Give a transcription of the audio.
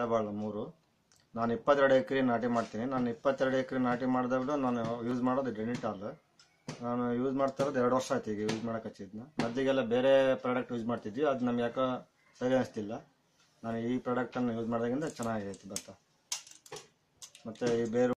ಡಬಾಳ ಮೂರು ನಾನು ಇಪ್ಪತ್ತೆರಡು ಎಕರೆ ನಾಟಿ ಮಾಡ್ತೀನಿ ನಾನು ಇಪ್ಪತ್ತೆರಡು ಎಕರೆ ನಾಟಿ ಮಾಡಿದಾಗ್ಲೂ ನಾನು ಯೂಸ್ ಮಾಡೋದು ಡೆನಿಟ್ ನಾನು ಯೂಸ್ ಮಾಡ್ತಾ ಇರೋದು ಎರಡು ವರ್ಷ ಆಯ್ತು ಈಗ ಯೂಸ್ ಮಾಡೋಕೆ ಹಚ್ಚಿದ್ನ ಮದ್ದಿಗೆಲ್ಲ ಬೇರೆ ಪ್ರಾಡಕ್ಟ್ ಯೂಸ್ ಮಾಡ್ತಿದ್ವಿ ಅದು ನಮ್ಗೆ ಯಾಕೋ ಸರಿ ಅನಿಸ್ತಿಲ್ಲ ನಾನು ಈ ಪ್ರಾಡಕ್ಟನ್ನು ಯೂಸ್ ಮಾಡಿದಾಗಿಂದ ಚೆನ್ನಾಗೈತಿ ಬರ್ತಾ ಮತ್ತು ಈ ಬೇರೆ